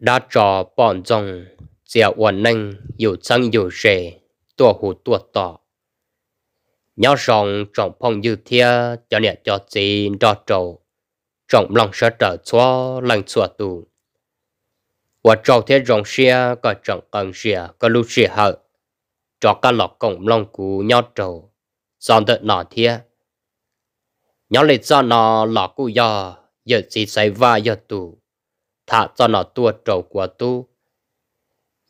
đã cho bọn dòng dịa ổn nâng dù chăng dù rề tua hù tua tỏ nhớ rộng trọng phong dư thia cho nhẹ cho chị đo trâu, trọng lòng sợ trở xóa lành xóa tù và trầu thế rộng xia có trọng cần xia có lưu xia hợ cho các lọc cổng lòng cú nhớ trâu, dọn tự nọ thia nhớ lịch do nọ lọ cú do giờ chị xảy va giờ tù thả cho nó tua trầu của tu.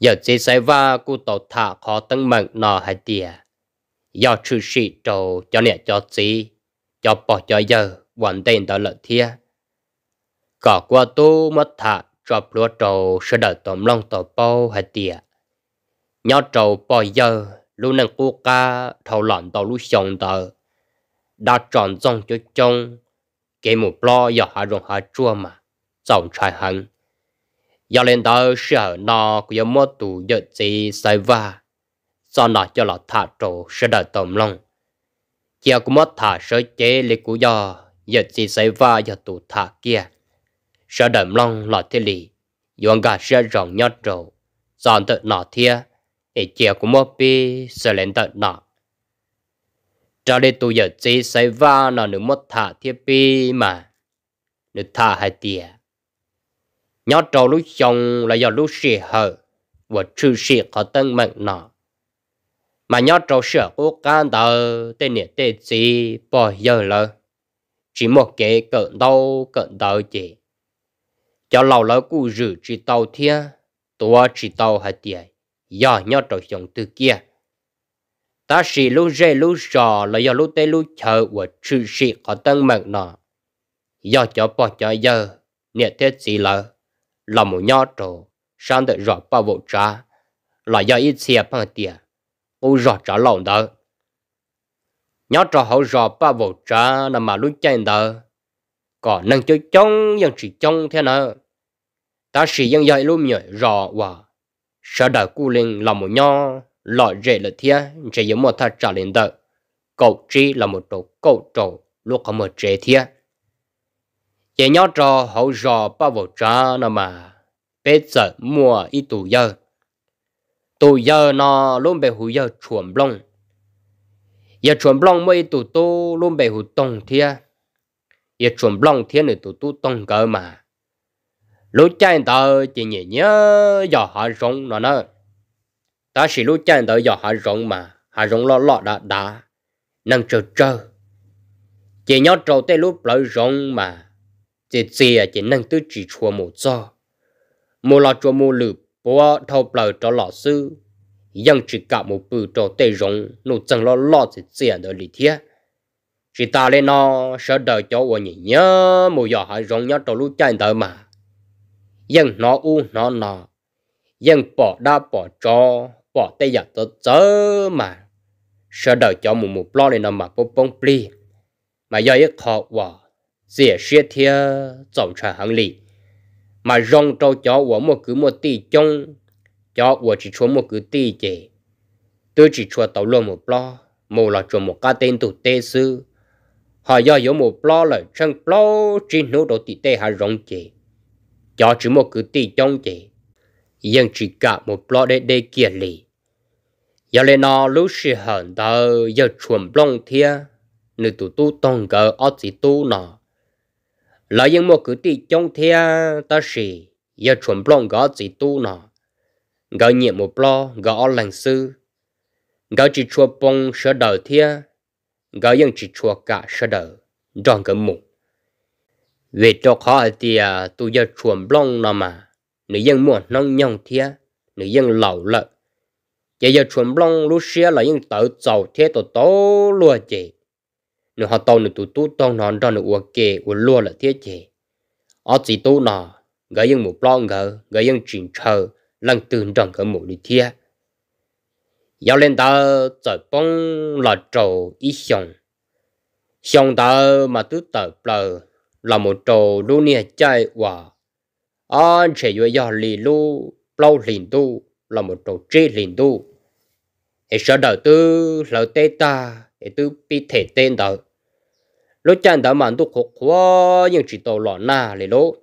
Giờ chỉ xảy va cụ tàu thả khó tăng mệnh nó hay tìa. Giờ trừ sĩ trầu cho nẹ cho chí, cho bỏ cho giờ, hoàn tên đó lợi thia. Cả qua tu mất thả cho lúa trầu sẽ đợi tổng lòng tổ bao hay tìa. Nhó trầu bỏ giờ, lưu năng cụ ca thầu lọn tàu lưu sống tờ. Đã tròn dòng cho trông, cái mù lo giờ hạ rộng hạ chua mà, dòng trai hắn giờ lên tờ sở nọ của mô tù dự gì sai va sau nọ cho lọ thả trổ sẽ đợi tầm lòng kia cũng mất thả sơ chế lì của do giờ chỉ sai va giờ tù thả kia sơ đợi lòng lọ thế lì yuan gà sơ rộng nhót trổ dọn tự nọ thia để kia cũng mất bi sơ lên tự nọ cho nên tù giờ chỉ sai va nọ nữ mất thả thiết bi mà nữ thả hai tiền nhớ trâu lũ chồng là do lũ xì hờ và trừ xì khó tân mệnh nọ mà nhớ trâu sợ cố can tờ tên nè tê gì bỏ giờ lơ chỉ một cái cận đâu cận tờ chỉ cho lâu lỡ cụ rử chỉ tàu thiên tua chỉ tàu hạt tiền do nhớ trâu chồng từ kia ta xì lúc rê lúc sò là do lũ tê lũ chờ và trừ xì khó tân mệnh nọ do cho bỏ cho giờ nè tê gì lỡ là một nhỏ trổ sang được rõ bao vụ trả là do ít xe bằng tiền u rõ trả lòng đó nhỏ trò hậu rõ bao vụ trả là mà lúc chạy đó có năng chơi chống nhưng chỉ chống thế nào ta chỉ dân dạy lúc nhảy rõ và sợ đời cu linh là một nhỏ lọ rể là thế chỉ giống một thật trả lên đó cậu chỉ là một đồ cậu trổ lúc có một trẻ thế chế nhó trò hậu rò bao vô trà nó mà bé sợ mua ít tù giờ tù giờ nó luôn bề hủ giờ chuẩn blong giờ chuẩn blong mấy tù tu luôn bề hủ tông thia giờ chuẩn blong thia này tù tu tông cơ mà lúc chạy tờ chỉ nhẹ nhớ giờ hạ rộng nó nè ta chỉ lúc chạy tờ giờ hạ rộng mà hạ rộng lo lọ đã đã năng trơ trơ chỉ nhớ trâu tê lúc lợi rộng mà chỉ chỉ à chỉ năng tư chỉ chùa một do một lọ chùa một lử bố à, thâu bờ cho lọ sư nhưng chỉ cả một bự cho tê rộng nụ chẳng lo lo chỉ chỉ à đời lý thiết chỉ ta lên nó sợ đời cho của nhỉ nhớ một giờ hãy rộng nhớ cho lũ chạy đời mà nhưng nó u nó nó nhưng bỏ đã bỏ cho bỏ tê giờ tớ chớ mà sợ đời cho một một lo lên nó mà bông bông pli mà giờ ít khó quá dễ xe thia trọng trả hàng lì mà rong trâu chó của một cứ một tỷ trong chó của chỉ chúa một cứ tỷ chế tôi chỉ chúa tàu lô một lo một là chúa một cá tên tụ tê sư họ do yếu một lo là chân lo chỉ nô đồ tỷ tê hà rong chế chó chỉ một cứ tỷ trong chế nhưng chỉ cả một lo để để kia lì giờ lên nó lúc sẽ hận tờ giờ chuẩn blong thia nữ tụ tu tông cờ ở chỉ tu nọ là những một cử chỉ trong thea ta sĩ giờ chuẩn blong gõ chỉ tu nọ gõ nhiệm một lo gõ lành sư gõ chỉ chùa bông sơ đầu thea gõ những chỉ chùa cả sơ đầu tròn cái mùng về cho khó thì à, tu giờ chuẩn blong nọ mà nữ dân muốn nông nhong thea nữ dân lầu lợn giờ giờ chuẩn blong lúc xưa là những tàu tàu thea tổ tố lùa chị nếu họ tàu nữa tụ tụ tàu nó ra nữa uổng kề uổng lúa là thiết chế ở chỉ tụ nó gái những một lo ngờ gái những chuyện chờ lần từ trong cái một đi thiết yêu lên ta trở bông là trầu ít xong xong ta mà tứ tờ bờ là một trầu đu nia chạy qua, anh chỉ yêu yêu lì lu bao liền tu là một trầu chế liền tu hệ sở đầu tư lợi tê ta 也都被铁钉到。lúc chăn đó mà tôi khó quá nhưng chỉ tàu lọ na lì lỗ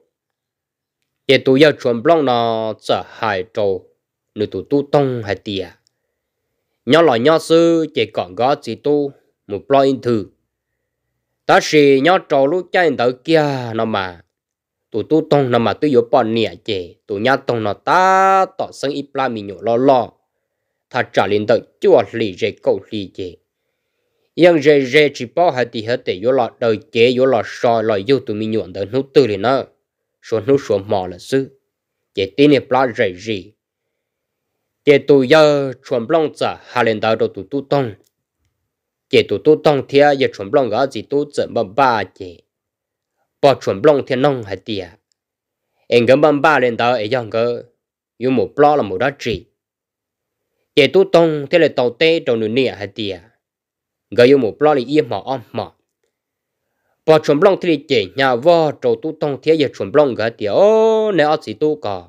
để yêu chuẩn blong nó sợ hại trâu nữ tụ tu tông hay tìa nhỏ lọ nhỏ sư chỉ còn gõ chỉ tu một blong in ta sĩ nhỏ trâu lúc chăn đó kia nó mà tụ tu tông nó mà tôi yếu bọn nè chỉ tụ nhá tông nó ta tỏ sân ít la mình nhỏ lo lo thật trả liền đợi chưa lì dây câu lì nhưng rê rê chỉ bỏ hai thì hết để vô lọ đời chế vô lọ soi lọ yêu tụi mình nhuận tới nút tư thì nó số nút số mò là sư chế tin này bao rê rê chế tụi giờ chuẩn blong giả hà lên đầu đầu tụi tụi tông chế tụi tụi tông thì giờ chuẩn blong gõ gì tụi chuẩn bấm ba chế bỏ chuẩn blong thì nông hạt thì à em gần bấm ba lên đầu ấy dòng cơ yêu một bao là một đó chỉ chế tụi tông thì là tàu tê trong nửa nịa hạt thì à gây một lo lì yên mỏ om mỏ bỏ chuẩn blong thì chỉ nhà vợ trâu tu tông thế giờ chuẩn blong gỡ tiệt ô nếu chỉ tu cả,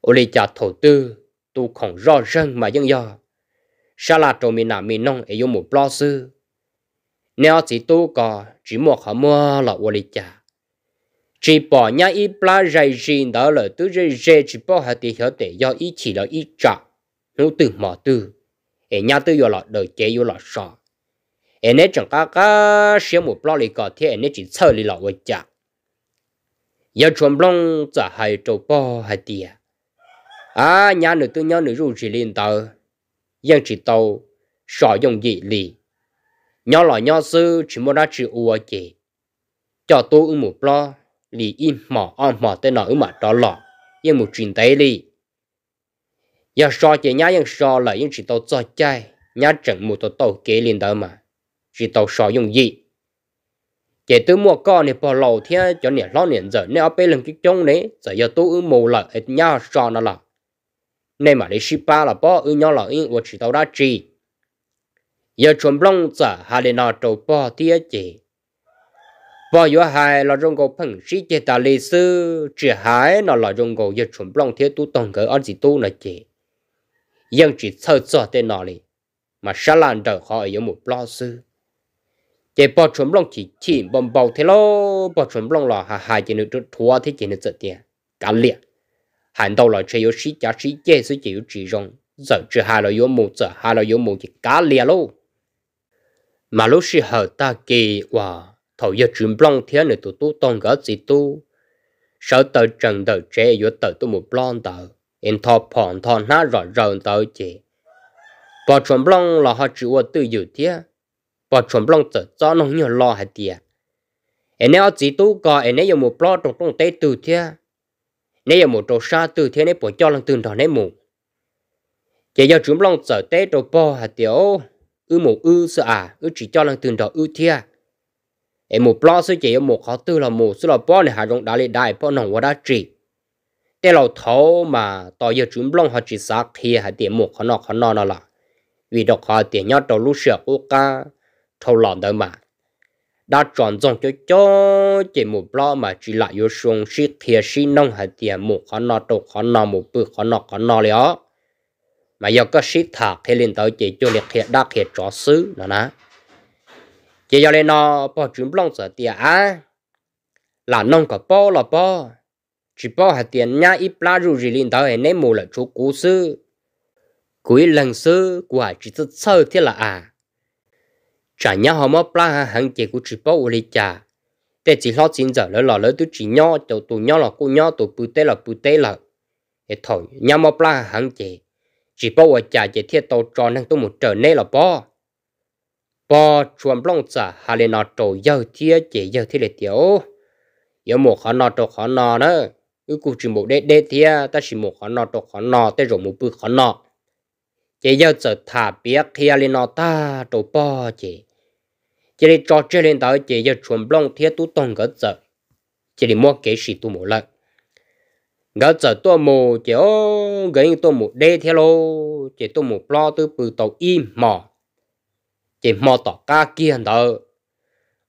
ô lì trả thổ tư tu không rõ ràng mà dân do sao là trâu mình nằm mình nông yêu một lo sư nếu chỉ tu cả chỉ một họ mua là ô lì trả chỉ bỏ nhà ít pla dày riêng đó là tư dây dây chỉ bỏ hạt thì hiểu để do ít chỉ là ít trả nấu từ mỏ từ e nhà tư vô lọ đời chế vô lọ sọ e nè chẳng cá cá xem một blog lì cọ thì e nè chỉ sợ lì lọ với chả giờ chuẩn blong trả hai trâu bò hai tia à nhà nữ tư nhà nữ rủ chỉ lên tờ dân chỉ tàu sọ dùng gì lì nhà lọ nhà sư chỉ muốn ra chỉ ua chị cho tôi một blog lì im mỏ on mỏ tên nó ở mà đó lọ yên một chuyện tay lì giờ so chỉ nhá những so lại những chỉ tàu cho chơi nhá chẳng một tàu tàu kế liền đó mà chỉ tàu so dùng gì chỉ từ mua con này bỏ lầu thế cho nè lo nè giờ nè ở bên lần cái trông này giờ giờ tôi ư mù là ít nhá so nó là nên mà để ship ba là bỏ ư nhau là ư và chỉ tàu đã chi giờ chuẩn blong giờ hà lên nó trâu bỏ thế chỉ bỏ giờ hai là trong cầu phẳng sĩ chế ta lịch sử chỉ hai nó là trong cầu giờ chuẩn blong thế tu tổng cái ở gì tu là chỉ dân chỉ thơ cho tên nó lì mà xa lan trở họ ở một lo sư chế bỏ chuẩn lòng chỉ chỉ bầm bầu thế lo bỏ chuẩn lòng là hà hà chỉ được thua thế chỉ được tiền cả liệt hành đầu là chỉ có sĩ giá sĩ chế sự chỉ có chỉ rong giờ chỉ hà là có một giờ hà là có một chỉ cả liệt luôn mà lúc sĩ hở ta kỳ và thầu giờ chuẩn lòng thế này tụi tôi toàn gỡ gì tu sợ tờ trần tờ chế yếu tờ tôi một lòng tờ in thọ phong thọ na rõ rợn tới chị bỏ chuẩn long là họ chịu ở tự dự tía bỏ chuẩn long tự cho nó nhiều lo hạt tía em ở chỉ tu có em nếu một lo trong trong tế tự tía nếu một trâu sa tự tía nếu bỏ cho lần tương đó nếu mù chỉ do chuẩn long sợ tế trâu bỏ hạt tía ư một ư sợ à ư chỉ cho lần tương đó ư tía em một lo sư chỉ một khó tư là một sư là bò này hà rộng đã lấy đại bò nông quá đã trị để lâu thấu mà tao giờ chúng long họ chỉ xác thì hãy tiền một khó nọ khó nọ nó là vì đọc họ tiền nhau đầu lúc sửa của ca thâu lỏn đó mà đã chọn dòng cho cho chỉ một lo mà chỉ lại yêu xuống sĩ thiệt sĩ nông hạt tiền một khó nọ đầu khó nọ một bữa khó nọ khó nọ liền mà giờ có sĩ thả thì lên tới chỉ cho liệt hiện đã hiện trò xứ nó nè chỉ giờ lên nó bỏ chúng long sợ tiền á là nông có bao là bao chỉ bỏ hạt tiền nhá ít lá rù gì linh đó hệ ném mù là chú cú sư cuối lần sư quả chỉ rất sơ thế là à chả nhá họ mất lá hàng chỉ của chỉ bỏ u lì chả tê chỉ lo chín giờ lỡ lỡ lỡ tôi chỉ nhó tàu tù nhó là cô nhó tù bự tê là bự tê là hệ thôi nhá mất lá hàng chỉ chỉ bỏ u chả chỉ thiết tàu tròn năng tôi một trở nên là bỏ bỏ chuẩn blong chả hà lên nọ trầu giờ thiết chỉ giờ thiết là tiểu yếu một khó nọ trầu khó nọ nữa cứ cụ chỉ một đế đế thì à, ta chỉ một khó nọ tộc khó nọ tới rồi một bữa khó nọ chỉ giờ giờ thả biết khi à, lên nọ ta tổ bò chỉ chỉ để cho chơi lên tới chỉ giờ chuẩn bông thiết à, tu tông gỡ giờ chỉ để mua cái gì tu một lần gỡ giờ tu mù chỉ ô gỡ tu một đế thế lô chỉ tu một lo tu bự tàu im mò chỉ mò tỏ ca kia đó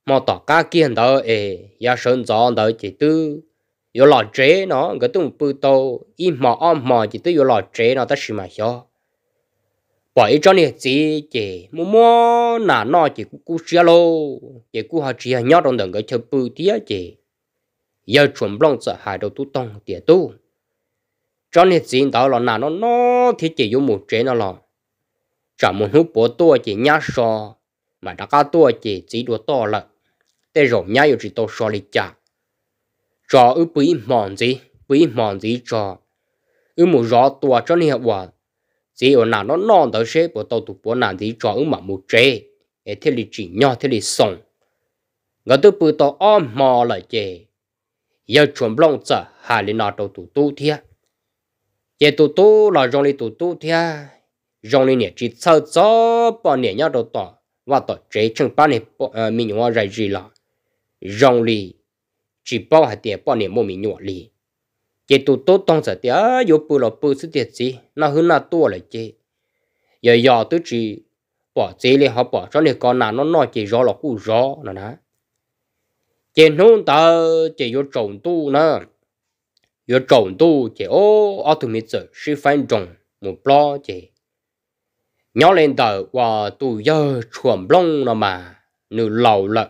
mò tỏ ca kia đó ê ya sơn gió đó chỉ tư yo lò chế nó cái tung bự to, im mò om mò chỉ tới yo lò chế nó ta xí mà cho bởi cho nên chỉ chỉ mua mua nà nó chỉ cú cú xia lô chỉ cú họ chỉ nhớ trong đường cái chơi bự tía chỉ giờ chuẩn long sợ hại đầu tu tông tía tu cho nên chỉ đó là nà nó nó thì chỉ vô một chế nó lò chả muốn hút bố tua chỉ nhá so mà đã cá to chỉ chỉ đùa to lận tê rồi nhá yêu chỉ to so lịch chả cho ư bùi mòn gì bùi mòn gì cho ư mù rõ tua cho ni hòa chỉ ở nào nó non tới xế bộ tàu tụ bộ nàng gì cho ư mà mù trê ế thế lì chỉ nhỏ thế lì sông ngờ tư bùi tàu ôm mò lại chê giờ chuẩn blong chở hà lì nọ tàu tụ tu thiệt chế tụ tu là rong lì tụ tu thiệt rong lì nè chỉ sợ gió bỏ nè nhau đầu tỏ và tỏ chế chẳng ba nè mình hoa rải gì là rong lì chỉ bảo hạt tiền bao niệm mồm mình nhọ lì chế tu tốt tông giờ tiền yếu bù lọ bù sự tiền gì nó hơn là tua lại chế giờ giờ tôi chỉ bảo chế lên họ bảo, cho nên con nào nó nói chế rõ là cú rõ nó nè chế nôn ta chế yếu trồng tu nè, yếu trồng tu chế ô ở từ miệt giờ sư phan trồng một lo chế nhỏ lên đầu và tu giờ chuẩn lông nó mà nửa lầu lợn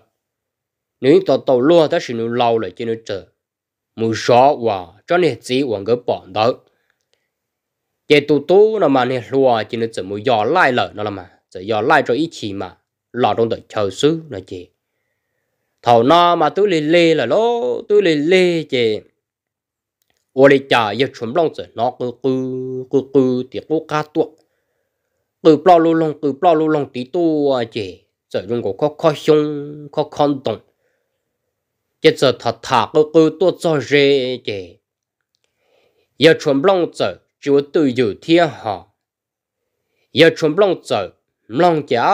nếu tao tàu lúa ta sử dụng lâu lại cho nó chờ mù gió và cho nên chỉ còn cái bọn đó chế tu tu nó mà nên lúa cho nên chỉ mù gió lại lợ nó là mà chỉ gió lại cho ít chỉ mà lọ trong đời chờ xứ nó chế thầu nó mà tôi lê lê là nó tôi lê lê chế ô đi chả yêu chuẩn lòng rồi nó cứ cứ cứ cứ thì cứ cá tuột cứ bao lâu long cứ bao lâu long tí tu chế rồi dùng có khó khó xung khó khó động chế giờ thà thà cơ cơ tôi cho rê chế giờ chuẩn long giờ chúa tự dự thiên họ giờ chuẩn long giờ long chả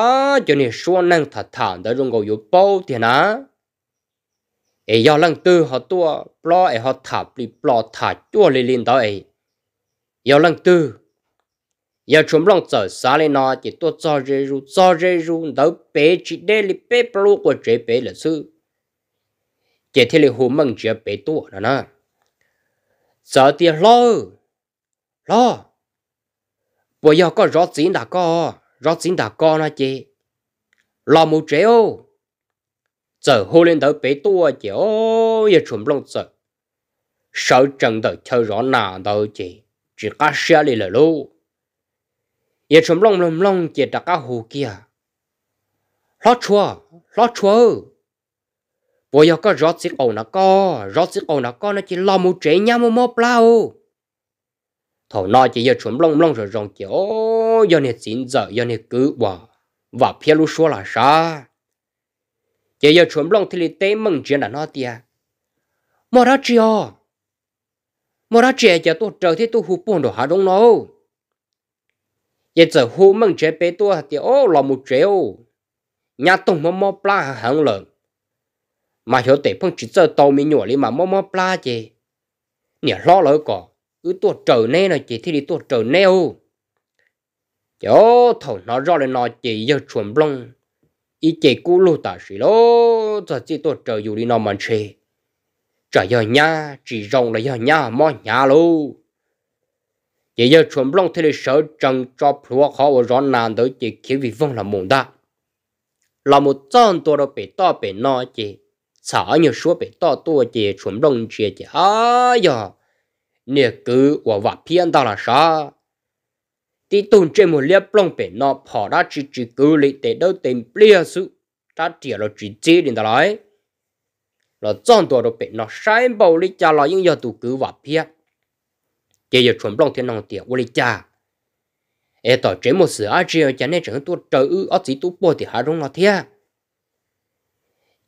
cho nên số năng thà thà đã rung gầu yếu bảo thì nà ấy giờ lần tư họ tua lo ấy họ thà bị lo thà chúa lên lên đó ai, giờ lần tư giờ chúng lòng trở xa lên nó chỉ tôi cho rê ru cho rê ru đỡ bé chỉ để li bé bao của trẻ bé là sư chỉ thì là hồ măng chưa bể tụ rồi nè giờ thì lo lo bây giờ có rót tiền đã có rót tiền đã có nè chị lo một chế giờ hồ lên đầu bể tụ chị ô giờ chuẩn lông sợ sợ trần đầu chơi rõ nà đâu chị chỉ cá xe đi là lú giờ chuẩn lông lông lông chị đã cá hồ kia lo chua lo chua bây giờ có rót xí ổ nó có rót xí ổ nó có nó chỉ lo mu trẻ nhau mu mò plau thầu nó chỉ giờ chuẩn long long rồi rong chỗ, giờ này chín giờ giờ này cứ bỏ và phía lu số là sa. chỉ giờ chuẩn long thì lấy tên mừng chuyện là nó tiệt mà ra chưa mà ra chưa giờ tôi chờ thì tôi hụp buồn đồ hà đông nó giờ chờ hụp mừng chuyện bé tôi thì ô lo một triệu nhà tùng mà mò plau hằng lớn mà hiểu tệ phong chỉ sợ tàu mình nhỏ đi mà mò mò pla chị nè lo lỡ cỏ cứ tua trở nè nè chị thì đi tua trở nè ô chỗ thầu nó rõ lên nó chị giờ chuẩn blong ý chị cú lù tả sĩ lô giờ chị tua trở dù đi nó mà chị trở giờ nhá chỉ rồng là giờ nhá mò nhà lô chị giờ chuẩn blong thì sợ trần cho phù khó và rõ nàn tới chị khiến vì vong là mồm đã là một trăm tuổi đâu bị to bị no chị sao 草 như 说被到多节纯弄节节，哎呀，那个我娃骗到了啥？tí tồn trên một liếp lòng bể nó bỏ ra chỉ chỉ cứ lấy để đâu tìm bia sự ta chỉ là chỉ chỉ đến đó nói là trong tuổi đó bể nó sai bao lý cha là những giờ tụ cứ và pia chỉ giờ chuẩn lòng thiên năng tiền của lý cha e tỏ trên một sự ai chỉ ở chén này chẳng tu trời ư ở chỉ tu bồ thì hà rong nó thiệt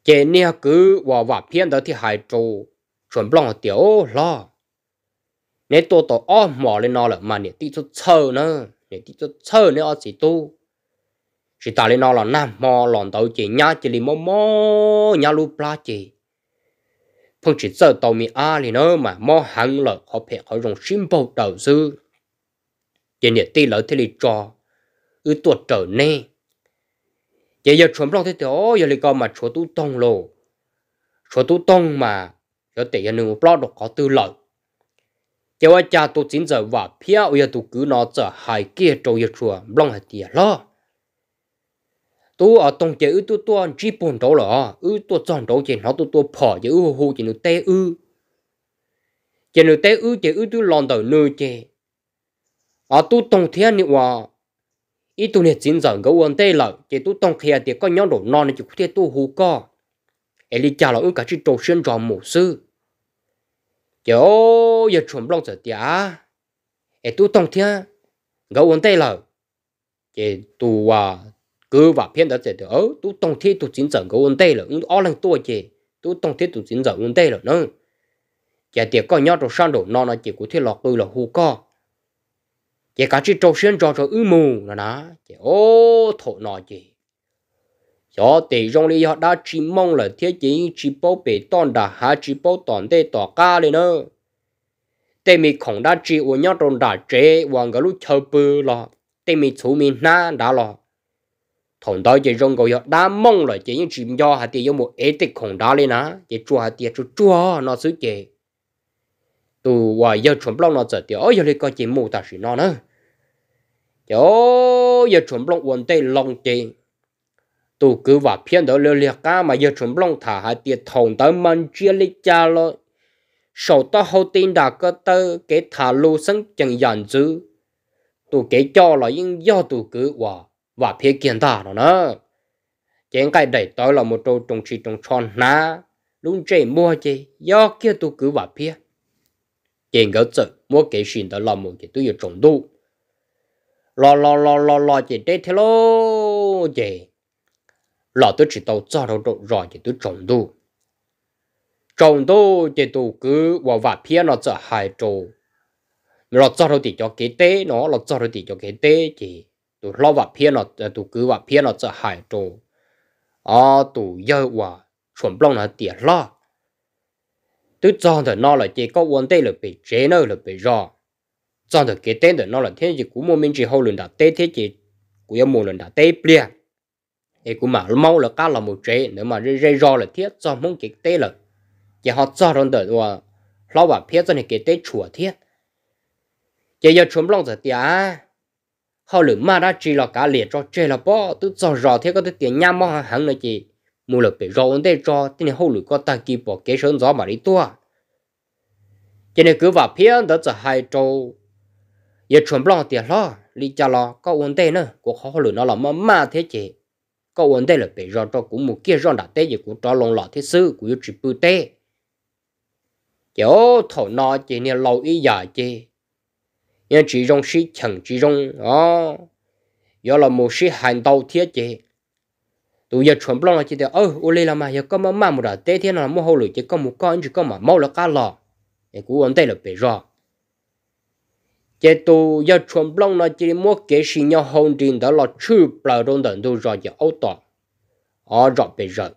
chế nia cứ hòa hòa phiên đó thì hại trù chuẩn bị blòng tiểu lo nè tổ tổ o mò lên nó là mà nè đi cho chờ nữa nè tí cho chờ nè o chỉ tu chỉ ta lên nó là nam mò lòn tàu chỉ nhá chỉ lì mò mò nhá lu pla chỉ phong chỉ sợ tàu mi a lì nó mà mò hẳn lợ họ phải họ dùng sim bầu đầu sư chỉ nè đi lỡ thì lì trò ư tuột trở nè chỉ giờ chuẩn lòng thế đó giờ lấy con mà chúa tu tông lô chúa tu tông mà giờ tỷ giờ nương lo được có tư lợi chỉ qua cha tu chính giờ và phía giờ tu cứ nó giờ hai kia trâu giờ chùa lòng hai tiền lo tu ở tông chế ư tu tu ăn chỉ bồn đó là ư tu chọn đó chỉ nó tu tu phở chứ ư hồ chỉ nó tê ư chỉ nó tê ư chỉ ư tu lòn đầu nư chỉ ở tu tông thiên ni hòa ít tu liệt chính giờ gấu ơn tê lợ chỉ tu tông kia thì có nhóm đồ non nên chỉ có thể tu hú co đi chào là ứng cả chữ trâu xuyên trò mù sư giờ giờ chuẩn long giờ tía e tu tông thia gấu ơn tê lợ chỉ tu à cứ và phiền đó chỉ được, tu tông thi tu chính giờ gấu ơn tê lợ ứng o lăng tua chỉ tu tông thi tu chính giờ ơn tê lợ nữa giờ thì có nhóm đồ sang đồ non nên à, chỉ có thể lọt bư là hú co chỉ có trâu xuyên trò trò ư mù là nó chỉ ô thổ nọ chỉ cho tỷ rong lý họ đã chỉ mong là thiết chỉ chỉ bao bể toàn đã hạ chỉ bao toàn tê tỏa ca lên nữa tê mi khổng đã chỉ uống nhau trong đã chế hoàng cái lúc chờ bự lo tê mi chú mi na đã lo thằng đó chỉ rong gọi đã mong là chỉ chỉ do hạ tỷ có một ế tích khổng đã lên á chỉ chua hạ tỷ chua chua nó xứ chế tu và giờ chuẩn bị nó giờ ở giờ đi coi chỉ mua ta chỉ nó yo giờ chuẩn blong quần tây long chì tu cứ và phiên đó lừa liệt ca mà giờ chuẩn blong thả hai tiệt thòng tới mình chia lý cha lo sau đó hậu tin đã có tơ cái thả lô sân chẳng dàn dữ tu cái cho là những do tu cứ và và phía kiện ta nó nữa chén cái đẩy tới là một trâu trồng chỉ trồng tròn na đúng chế mua chế do kia tu cứ và phía chén gấu chợ mua cái xin đó là một cái tu yêu trồng đủ lo lo lo lo lo chỉ để thế lo chỉ lo tôi chỉ tàu cho đâu đâu rồi chỉ tôi trồng đủ trồng đủ chỉ tôi cứ vào vạt phía nó sẽ hại trâu nó cho đâu thì cho cái tế nó nó cho đâu thì cho cái tế chỉ tôi lo vạt phía nó à, tôi cứ vạt phía nó sẽ hại trâu à ờ, tôi yêu hòa chuẩn bị nó tiền lo tôi chọn thì nó là chỉ có vấn đề là bị chế nó là bị rõ trong được cái tên đó nó là thiên gì cũng mua mình chỉ hậu lần đã tê thế chỉ cũng yêu một lần đã tê bia thì cũng mà mau là cá là một chế nếu mà rơi rò là thiết cho mong cái tê là chỉ họ cho rồi đợi và lão bà phía trên cái tê chùa thiết chỉ giờ chúng lòng giờ à, họ lửa mà đã chỉ là cá liệt cho chế là bỏ tự cho rò thiết có thể tiền nhám mà hàng nữa chị mua là bị rò ổn tê cho thì này hậu lửa có ta kịp bỏ kế sơn gió mà đi tua cho nên cứ vào phía đó giờ hai trâu giờ chuẩn lo tiền lo lý cha lo có vấn đề nữa cũng khó lừa nó là mà mà thế chị có vấn đề là bị rò cho cũng một kia rò đã tê gì cũng cho lòng lọ thế sư yêu chỉ bự tế, chỗ thổ nó chị nên lâu ý giờ chứ, nhưng chỉ trong sĩ chẳng chỉ trong à, giờ là một sĩ hành đầu thế chị tụi giờ chuẩn lo là chị thì ơ ô lê là mà giờ có mà mà một đã tê thế là mà hậu lửa chỉ có một con chỉ có mà mau là cá lò cũng vấn đề là bị rò chế tu giờ chuẩn blong nó chỉ muốn kế sinh nhau hôn trình đó là chữ bờ đông đần đâu rồi giờ ô tỏ ở rồi bây giờ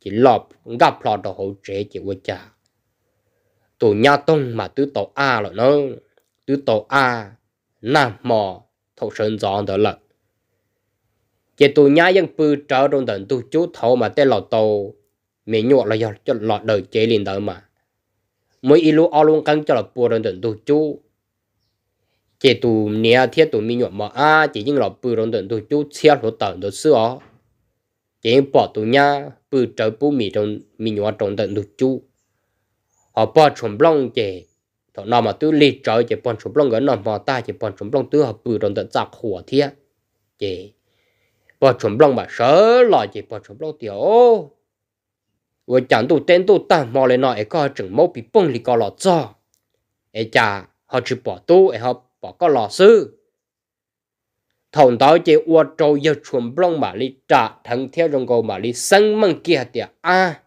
chỉ lọp gặp lọt đồ hậu chế chỉ quốc gia tổ nhà tông mà tứ tổ a rồi nó tứ tổ a nam mò thấu sơn gió đó là chế tu nhà dân bự trở đông đần tu chú thấu mà tên lọt tàu mình nhọ là do cho lọt đời chế liền đó mà mới mỗi ilu ao luôn căng cho là bùa đông đần tu chú chỉ tụ nia thiết tụ mi nhuộm mà à chỉ những lọ bự rong đần tụ chú chia lọ tần tụ sữa chỉ những bỏ tụ nha bự trời bự mi trong mi nhuộm trong đần tụ chú họ bỏ chum long chế thọ nọ mà tụ lì trở chế bỏ chum long cái nọ mà ta chế bỏ chum long tụ họ bự rong đần giặc hùa thiết chế bỏ chum long mà sợ lọ chế bỏ chum long tiểu vừa chẳng tụ tên tụ ta mò lên nọ ấy có chừng mâu bị bung lì có lọ cho ấy cha họ chỉ bỏ tụ ấy họ bỏ có lò sư thằng đó chỉ ua trâu giờ chuẩn blong mà li trả thằng theo rong gò mà li sang măng kia tiệt à,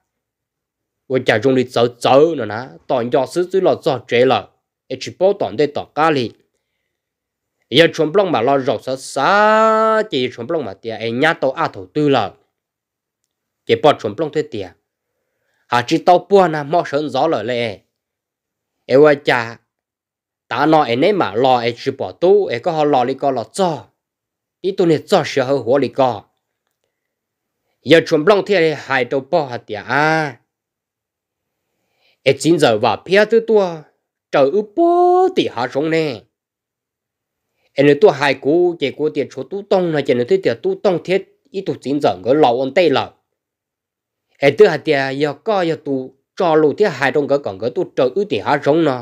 ua trả rong li chớ chớ nữa nà toàn do sư sư lò do chế lợ e chỉ bỏ toàn đây tỏ cá li giờ chuẩn blong mà lo rọc sa sa chỉ chuẩn blong mà tiệt e nhát tàu a thầu tư lợ chỉ bỏ chuẩn blong thế tiệt hà chỉ tàu bua nà mò sơn gió lợ lệ e ua trả ta nó ấy nấy mà lo ấy chỉ bỏ tu ấy có họ lo đi có lo cho ít tu này cho sửa hơi หัว đi có giờ chuẩn long thiên hai đầu bỏ hạt đi à ấy chính giờ và phía thứ tua trời ư bỏ thì hạ sống nè em nói tua hai cú chỉ cú tiền chỗ tu tông là chỉ nói thế tiền tu tông thiết ít tu chính giờ người lâu ông tây lợ em thứ hạt địa giờ có giờ tu cho lù thế hai trong cái còn cái tu trời ư thì hạ xuống nè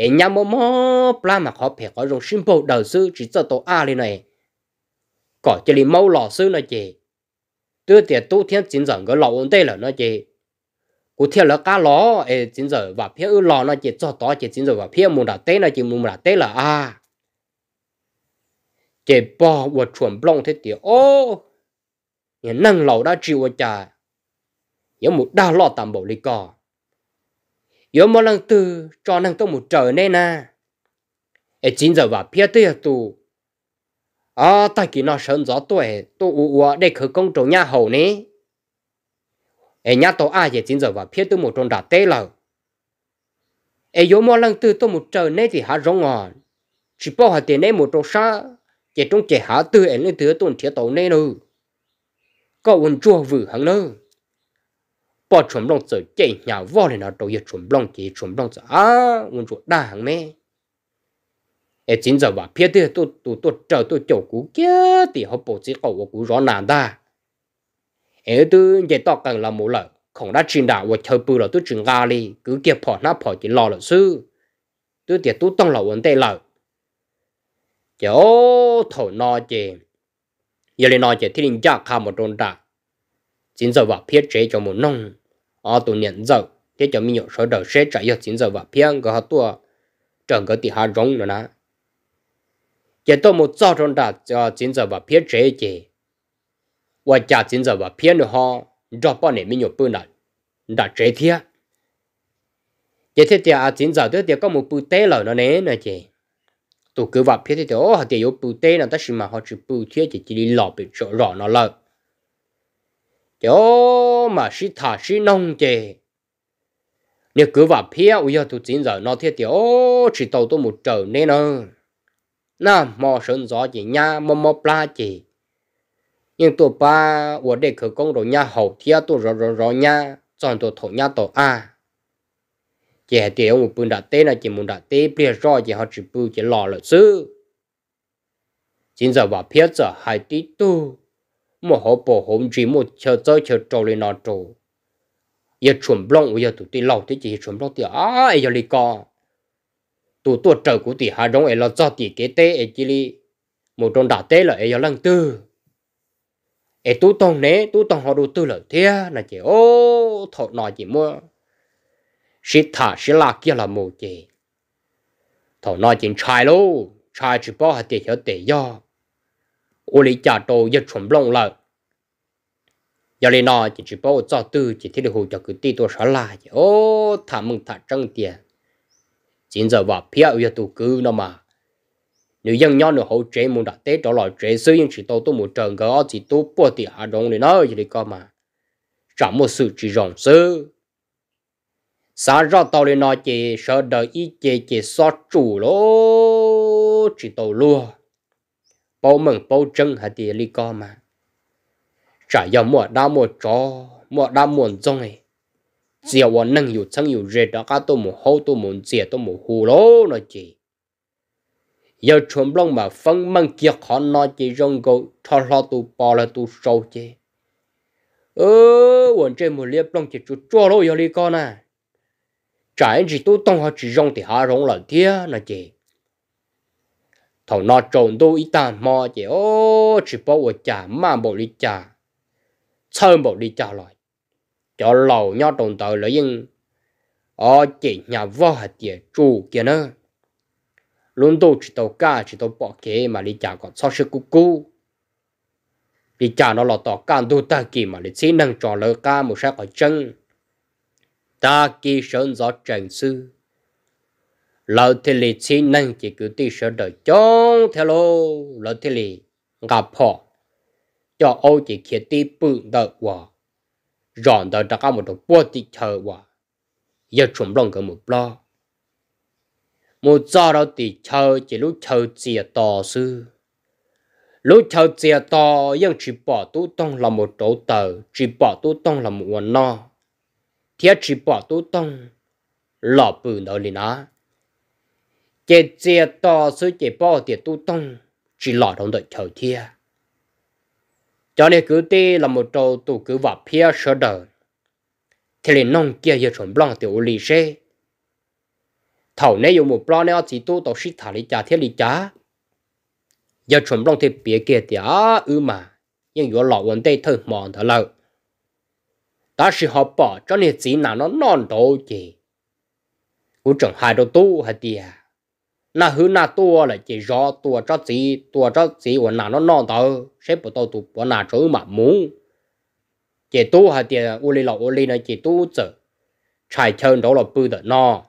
e nhà mò mò pla mà khó phải có dùng sim bộ đầu sư chỉ cho tổ a lên này có chỉ li mau lò sư này chị tôi tiền tu thiên chính dẫn cái lò ổn tê là nó chị cụ thiên là cá lò e chính giờ và phía ư lò nó chị cho tổ chị chính giờ và phía mùng đã tê nó chị mùng đã tê là a chị bỏ vật chuẩn blong thế tiền ô nhà năng lầu đã chịu chả có một đa lọ tạm bộ đi cò yếu mà lần từ cho năng tôi một trở nên à ê chín giờ vào phía tây à tù à tại kỳ nó sớm gió tuổi tôi u u để khử công trộn nhà hầu nè ê nhà tôi ai về chín giờ vào phía tây một trong đã tê lờ ê yếu mà lần từ tôi một trở nên thì há rong ngòn chỉ bảo hạt tiền nên một trong sa chỉ trong chỉ há từ ê lên thứ tuần thiết tổ nên nữa cậu vẫn chua vử hắn nữa bỏ chuẩn lòng sợ chạy nhà vô lên nó đâu giờ chuẩn lòng chỉ chuẩn lòng sợ à muốn chuột đa hàng mẹ ê chính giờ bà phía thế tôi tôi tôi chờ tôi chỗ cũ kia thì họ bỏ chỉ cầu cũ rõ nản ta ê tôi vậy tao cần là một lần không đã trình đạo và chơi bù là tôi truyền gà đi cứ kia bỏ nó bỏ chỉ lo là sư tôi thì tôi tông là vấn đề là chỗ thổ no chè giờ lên nói chè thì linh giác khá một đồn đạo chính giờ vào phía chế cho một nông ở tụ nhận dầu thế cho mình nhổ số đầu sẽ trả cho chính giờ và piang có họ tua trần có tỷ hà rong nữa nè chỉ tôi một cho trong đạt cho chính giờ và piang chế chị và trả chính giờ và piang nữa họ cho bọn này mình nhổ bự nè đã chế thiệt chỉ thế thì à chính giờ tới thì có một bự tế rồi nó nè nè chị tôi cứ vào phía thế thì ô họ thì yếu bự tế là tất nhiên mà họ chỉ bự thiệt chỉ chỉ đi lọp bị chỗ rõ nó lợn chỗ mà sĩ thả sĩ nông chè nếu cứ vào phía ủy giờ tôi chính giờ nó thiết thì ô chỉ tàu tôi một trở nên nơ na mò sơn gió chỉ nha mò mò pla chỉ nhưng tôi ba ở để cứ công rồi nha hậu thiết tôi rồi rồi rồi nha chọn tôi thổ nha tổ a chỉ tiểu ông bình đặt tê là chỉ muốn đặt tê bia rồi chỉ họ chỉ bù chỉ lò lợi sư chính giờ vào phía giờ hai tí tu mà họ bỏ hôm chỉ một chờ tới chờ trâu lên nó trâu giờ chuẩn blong giờ tụi tì lâu thế chỉ chuẩn blong thì à ai giờ đi co tụi tụi trời của tì hà đông ấy là do tì kế tế ấy chỉ đi một trong đã tế là ấy giờ lần tư ấy tụi tông nè tụi tông họ đồ tư là thế là chỉ ô thọ nói gì mua sĩ thả sĩ lạc kia là một gì, thọ nói chỉ trai lô trai chỉ bao hạt tiền cho tệ do ô lý trả đồ chuẩn lông lợ giờ lên chỉ chỉ bảo cho tư chỉ thấy được hồ cho cứ tí tôi sợ là chỉ ô thả mừng trăng tiền chính giờ vào phía ở giờ tụ mà nếu dân nhau nữa hỗ trợ muốn đặt tết đó là trợ sư nhưng chỉ tôi tôi một trường gỡ chỉ tôi bỏ tiền hạ đồng để nói gì đấy cơ mà chẳng một sự chỉ rộng sư sáng ra tao lên chỉ sợ đợi ý chỉ chỉ so chủ lỗ chỉ tàu luôn bao mừng bao chân hả thì lý co mà trả giờ mua đau mua chó mua đau muộn rong ấy giờ bọn năng yêu chẳng yêu rệt đó cả tôi muốn hậu tôi muốn gì tôi muốn hù lô nó chị giờ chuẩn lòng mà phân măng kia khó nói chị rong go thọ lo tu bỏ là tu sâu chứ, ơ bọn trên một liếp lòng chị chú chua lô yêu lý con à trái chỉ tu tông họ chỉ rong thì hạ rong là thia nó chị thầu nọ trộn đô ít tàn mò chỉ ô chỉ bảo ở chả mà bảo đi chả sơn bảo đi chả lại cho lầu nhau trộn tờ lấy nhưng ô chỉ nhà vợ hạt tiền chủ kia nữa luôn đô chỉ tàu ca chỉ tàu bỏ kế mà đi chả còn sao sự cú cú đi chả nó là tàu cá đô ta kỳ mà đi xin năng trò lỡ ca một sát ở chân ta kỳ sơn gió trần sư lão thì lì chỉ năng chỉ cứ tí sợ đời chống theo lô lão thì lì ngà phò cho ô chỉ khi tí bự đợi quả rọn đợi có một đồ bùa tí chờ quả giờ chúng lòng cái một lo một giờ đó tí chờ chỉ lúc chờ chia to sư lúc chờ chia to nhưng chỉ bỏ tu tông là một chỗ tờ chỉ bỏ tu tông là một quần no thiết chỉ bỏ tu tông lọ bự đợi lì nó chế chế to sư chế bỏ thì tu tông chỉ lọ đồng đội chầu thia cho nên cứ tê là một trâu tụ cứ vào phía sơ đờ thì liền nông kia giờ chuẩn blanc tiểu lì xe thầu này dùng một blanc này chỉ tu tổ sĩ thả lý trả thiết lý trả giờ chuẩn blanc thì bịa kia thì á ư mà nhưng vừa lọ vấn đề thôi mòn thở lâu ta sẽ họ bỏ cho nên chỉ nào nó non đồ gì cũng chẳng hai đồ tu hả tiệt na hư na tua là chỉ rõ tua cho gì tua cho gì của na nó non tao sẽ bộ đầu tụ bỏ na chỗ mà muốn chỉ tu hay tiền u li lọ u li này chỉ tu chở chạy chân đó là bự đợt nó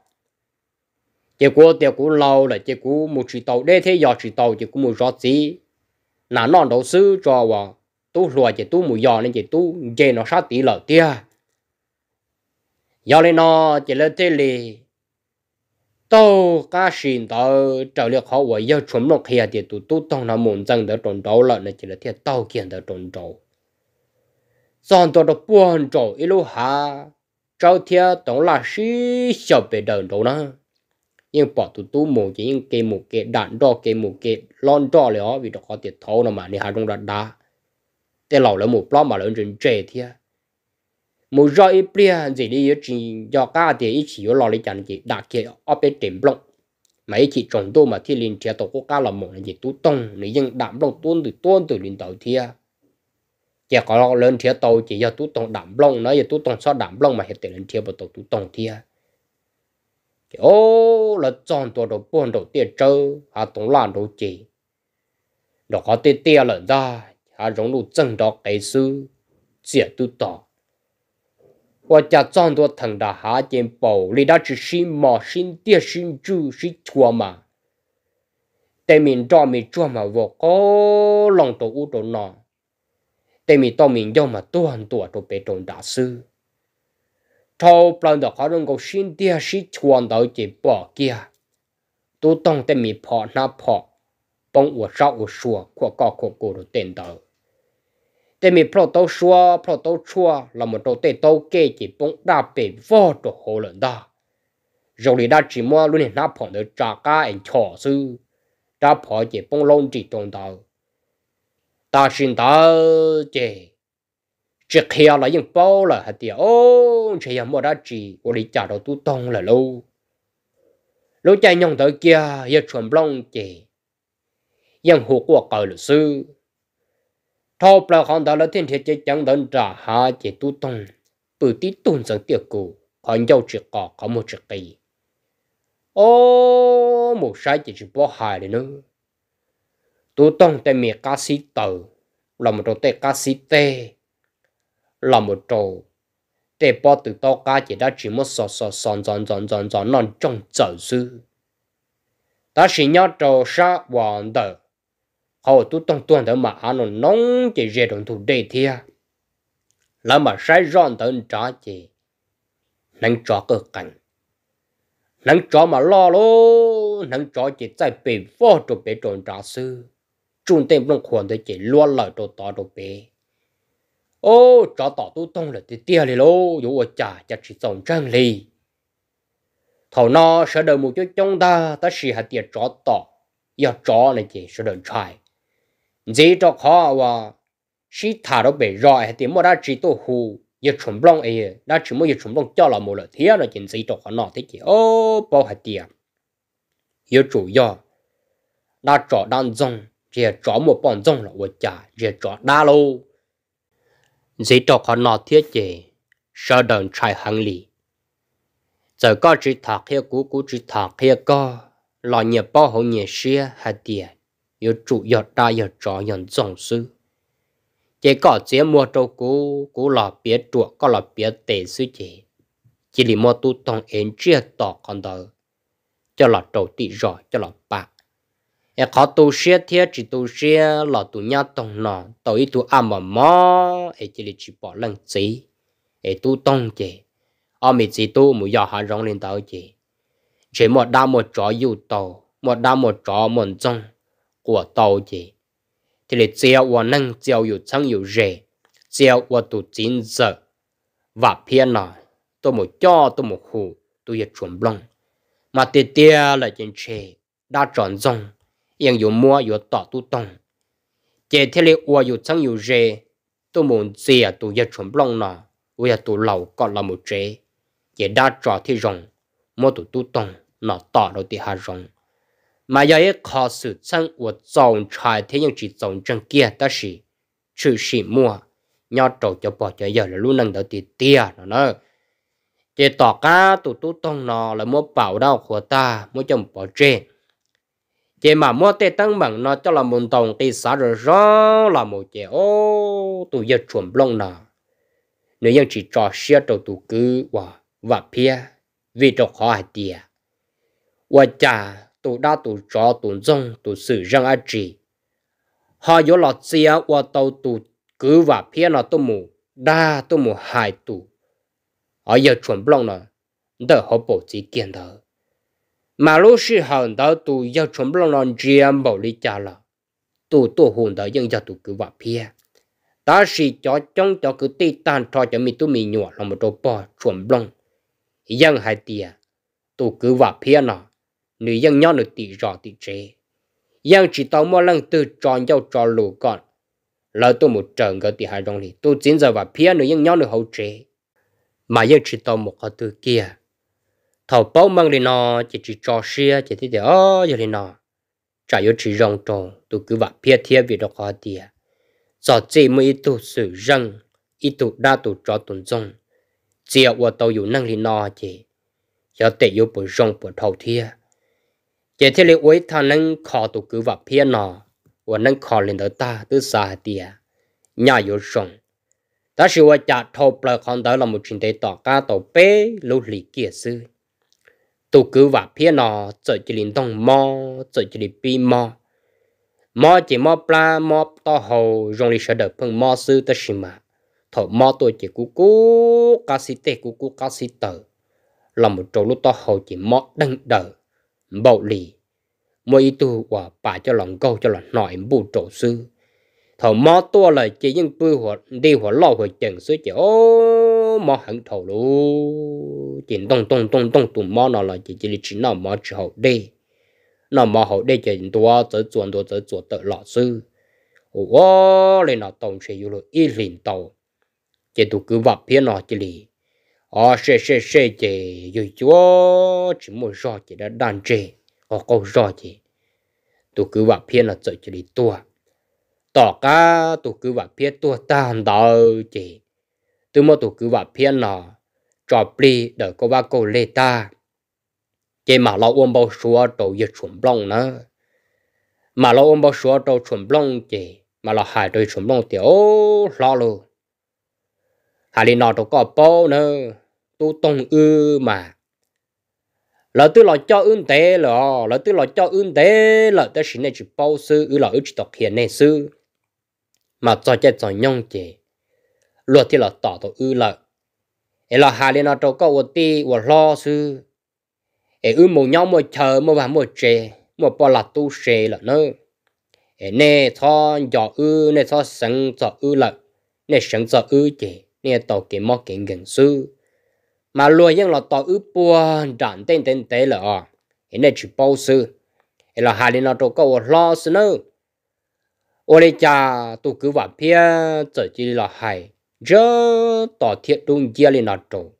chỉ của tiền của lâu là chỉ của một chỉ tàu để thế giờ chỉ tàu chỉ của một rõ gì na non đầu sư cho vào tu lùa chỉ tu một giờ nên chỉ tu về nó sát tí lợ tia giờ lên nó chỉ lên thế liền tàu cá xin tàu trở liệu họ vậy giờ chuẩn lọc hè thì tụi tụi tông nó muốn rằng đỡ tròn trâu lợn này chỉ là thiệt tàu kiện đỡ tròn trâu xong tụi nó buồn trâu ít lô hà trâu thiệt tổng là xí sợ về đỡ trâu nữa nhưng bỏ tụi tụi một chỉ những cái một cái đạn đo cái một cái lon đo liệu vì nó có thiệt thâu nó mà nên hai trong đá đá thế lão là một plot mà lớn trên trời thiệt một rõ ít bia gì đi chỉ do cả thì ít chỉ có lo lấy chẳng gì đặt cái ở bên tiền blog mà ít chỉ trồng đô mà thiên liên chia tổ quốc ca là một là gì tu tông nếu dân đảm blog tuôn từ tuôn từ linh đầu thia chỉ có lên chia tổ chỉ do tu tông đảm bông, nói giờ tu tông so đảm bông mà hiện tại lên chia bộ tổ tu tông chỉ ô là chọn tổ đầu buồn đầu tiên chơi à tổng là đầu chỉ đó có tiền tiền lợn ra à giống đủ chân đó cái sư chỉ tu tông 我家装多疼的哈件布，里头只是毛线、电线柱是错嘛。แต่มินจอมิจ้วมาวกก็ลองตัวอุดนอแต่มิตอมินย่อมาตัวตัวตัวไปตรงดาซื้อทอปลันดอกเขาลงกับชินเดียชิชวนดาวจีบอเกียตัวต้องแต่มีพอหน้าพอป้องอวดเศร้าอวดชัวขวก็ขวกูรู้เต็นดาว thế mình pro tàu xua pro tàu xua làm một đầu tê tàu kê chỉ bóng đa bể vô đồ hồ lần đó rồi đi đã chỉ mua luôn hiện đã phỏng được trả cả anh trò sư đã phải chỉ bóng lông chỉ trong đầu ta xin ta chỉ chỉ khi nào là những bao là hết tiền ô chỉ là mua đã chỉ của đi trả đầu tu tông là lâu lâu chạy nhông tới kia giờ chuẩn blong chỉ nhưng hồ của cờ luật sư thâu bà khăn đó là thiên thiệt chế chẳng đơn trả hạ chế tu tông bự tí tùng dân tiệc cụ còn dâu chỉ có có một chiếc cây ô một sai chỉ chỉ bỏ hài đấy nữa tu tông tên mẹ ca sĩ tờ là một trò tê ca sĩ tê là một trò tê bỏ từ to ca chỉ đã chỉ một sò sò sòn sòn sòn sòn sòn non trong trở sư ta chỉ nhớ trò sa hoàng đời họ tu tông tuần thở mà ăn nó nóng chỉ dễ đồng thủ đề thia là mà sai rọn thở trả chỉ nắng chó cơ cảnh nắng chó mà lo lô nắng chó chỉ tại bị vô chỗ bị trộn trả sư trung tâm luôn khuôn thì chỉ lo lợ chỗ tỏ chỗ bề ô chó tỏ tu tông là thì tia lì lô dù ở nhà chả chỉ tổng trang lì thầu nó sẽ đợi một chút chúng ta ta chỉ hạt tiền chó tỏ giờ chó này chỉ sẽ đợi trai dễ cho khó và sĩ thả đó bể rồi thì mua đã chỉ tổ hù giờ chuẩn blong ấy đã chỉ mua giờ chuẩn blong cho là một lợi thế là chuyện dễ cho khó nọ thế chỉ ô bao hạt tiền giờ chủ yếu đã cho đan rong chỉ cho một bọn rong là vợ cha chỉ cho đa lô dễ cho khó nọ thế chỉ sợ đơn trai hàng lì giờ có chỉ thả kia cú cú chỉ thả kia có lo nhiều bao hậu nhiều xe hạt tiền 有主要大有找人总事。chỉ có chế mua trâu cũ cũ là biết chuột có là biết tệ sư chỉ chỉ là mua tu tông em chia tỏ con đó cho là trâu tị rồi cho là bạc em khó tu xe thiết chỉ tu xe là tu nhà tông nọ tàu ít ăn mà mò em chỉ là chỉ bỏ lần chỉ em tu tông chỉ ở mình chỉ tu một giờ hàng rong lên tàu chỉ chỉ một đa một yêu tàu một đa một chó một của tàu gì thì là chiều và năng chiều yếu chẳng yếu rẻ chiều và tụ chín giờ và phiên nọ tôi một cho tôi một khu tôi yết chuẩn blong mà tia tia là trên chè đã tròn rong yên yếu mua yếu tỏ tu tông chế thế là và yếu chẳng yếu rẻ tôi muốn chia tôi yết chuẩn blong nọ và tôi lầu có là một chế chế đã trò thì rong mua tụ tu tông nó tỏ đầu thì hà rong mà do ấy khó xử chân của dòng trái thế nhưng chỉ dòng chân kia ta chỉ trừ chỉ mua nhau trầu cho bỏ cho giờ là luôn lần đầu tiên tia nó nói chỉ tỏ cá tụ tụ tông nó là mua bảo đau của ta mua chồng bỏ trên chỉ mà mua tê tăng bằng nó cho là một tổng thì xá rồi rõ là một chế ô tụ giờ chuẩn lông nọ chỉ trò xe trầu tụ cứ và và pia vì trầu khó hạt tia và chả tụ đa tụ trò tụ dông tụ sử dân a trì họ yếu lọt chia qua tàu tụ cứ và phía nó tụ mù đa tụ mù hai tụ ở giờ chuẩn blong nó đỡ họ bổ chỉ kiện đó mà lúc sự hận đó tụ giờ chuẩn blong nó riêng bảo lý cha là tụ tụ hồn đó nhưng giờ tụ cứ và phía ta chỉ cho trong cho cứ tê tan cho cho mình tụ mình nhỏ là một đồ bò chuẩn blong dân hai tia tụ cứ và phía nó nữ dân nhau nữ tỷ rõ tỷ chế yang chỉ tao mua lăng từ tròn nhau trò lù con lỡ tôi một trận gỡ tỷ hai rong lì tôi chiến giờ và phía nữ dân nhau nữ hậu chế mà yang chỉ tao một cái từ kia thầu bao măng đi nó chỉ chỉ trò xia chỉ thấy để ó giờ đi nó chả yếu chỉ rong tròn tôi cứ vặt phía thiên vì đó khó tìa giờ chỉ mới tụ sự răng ít tụ đa tụ trò tuần rong chỉ ở tàu yếu năng đi nó chỉ giờ tệ yếu bồi rong bồi thầu thiên chế thế liệu ấy thằng nâng khó tụ cứ vào phía nọ và nâng khó lên tới ta từ xa tìa nhà yếu sống ta sự ว่าจะทบเลยคนเดิมเราหมดชินเตต่อการต่อเป้ลูกหลีเกียซื้อตุกือว่าเพี้ยนอจดจิลินต้องมอจดจิลิปีมอมอจีมอปลามอต่อหูรงลิเสดเพิ่งมอซื้อตชิมาถอมอตัวจีกูกูกาสิเตกูกูกาสิเตอเราหมดโจลุต่อหูจีมอดังเดอ bầu lì mỗi tu và bà cho lòng câu cho lòng nội bù trổ sư thầu mò tua là chỉ những bư hoặc đi hoặc lo hoặc chừng sứ chỉ ô mò hẳn thầu lú chỉ tông tông tông tông tụm mò nó là chỉ chỉ chỉ nó mò chỉ hậu đi nó mò hậu đi chỉ tua tới chuồn tua tới chuột tự lọ sư ô lên nó tông chỉ yêu lo ít liền tàu chỉ tu cứ vập phía nó chỉ lì ờ xe xe xe chị rồi chúa chỉ muốn giò chị đã đàn chị họ có giò chị tôi cứ vào phiên là chơi chỉ đi tua tỏ cá tôi cứ vào phiên tua tan đó chị tôi mà tôi cứ vào phiên là cho đi đợi có ba cô lê ta chị mà lo ôm bao số đầu giờ chuẩn blong nữa mà lo ôm bao số đầu chuẩn blong chị mà lo hại đôi chuẩn blong tiểu lo luôn hà li nọ tụ có bố nữa tu tông ư mà lỡ tư lo cho ưn tế lọ lỡ tư lo cho ưn tế lỡ tới xin này chỉ bao sư ư lỡ ư chỉ đọc hiền này sư mà cho chết cho nhông chị luật thì lọ tỏ tổ ư lợ ê lọ hà lên nọ trâu có ô ti ô lo sư ê ư một nhau một chờ một bà một chê một bò lạt tu chê lợ nơ ê nè cho dọ ư nè cho sinh cho ư lợ nè sinh cho ư chị nè tàu cái mò cái gần sư mà lo những là tàu ướp bùa đạn tên tên tế là à hiện nay chú bao sư hiện là hai lần nó đâu có lo sư nữa ô lê cha tụ cứ vào phía trở chỉ là hai giờ tàu thiệt đúng gia lên nó đâu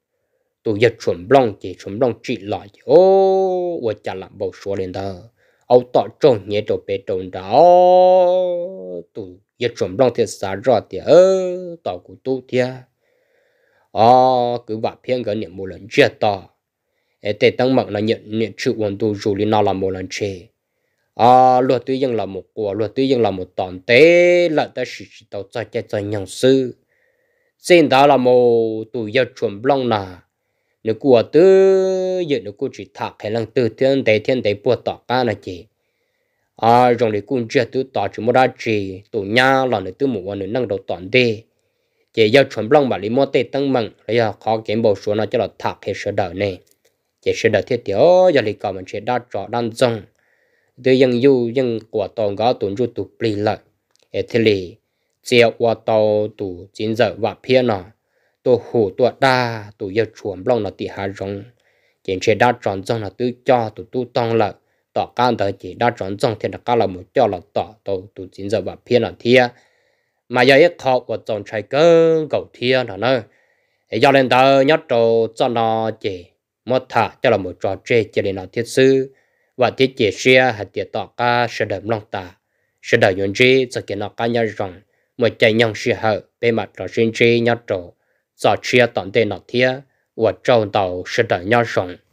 tụ giật chuẩn blong chỉ chuẩn blong chỉ lại ô ô cha làm bao số lên đó ông tỏ trông nhé đồ bê trông đó tụ giật chuẩn blong thiệt xa rõ thiệt ơ tàu của tụ thiệt ó ờ, cứ vạ phiên cái niệm một lần chết to ế tê tăng mặc là nhận niệm chữ quần tu dù lý nào là một lần chê ó ờ, luật tuy dân là một của luật tuy dân là một toàn tế là ta sử chỉ tàu cho chết nhân sư xin đó là một tu giờ chuẩn blong nà nếu của tư giờ nếu của chỉ thạc hay là từ thiên tế thiên tế bùa tỏ ca là chị à ờ, rồi để cũng chưa tư tỏ chỉ một đa chỉ tổ nhà là nếu tư một quan nếu năng đầu toàn tế chỉ do chuẩn long bảo lý mua tê tăng mừng rồi giờ khó kiếm bầu số nó cho là thạc hết sơ đời này, chỉ sơ đời thiết tiểu giờ lý có mình sẽ đa trọ đan dòng từ dân du dân của tàu gõ tuần du tụ bì lợi ở thế lì chia qua tàu tụ chín giờ và phía nó tụ hủ tụ đa tụ giờ chuẩn long nó tỉ hà rong chỉ sẽ đa trọn dòng là tư cho tụ tu tông lợi tỏ can tới chỉ đa trọn dòng thì là các là một cho là tỏ tàu tụ chín giờ và phía nó thiệt mà giờ ít khó của chọn trái cơ cầu thiên đó nữa do lên tàu nhớ trâu cho nó chỉ một thả cho là một trò chơi chỉ để nó thiết sư và thiết chỉ xia hay chỉ tỏ ca sẽ đợi lòng ta sẽ đợi nhuận chi cho kia nó cá nhớ rằng một chạy nhông xia hở bề mặt trò sinh chi nhớ trâu cho chia tận tên nó thiết và trâu tàu sẽ đợi nhớ rằng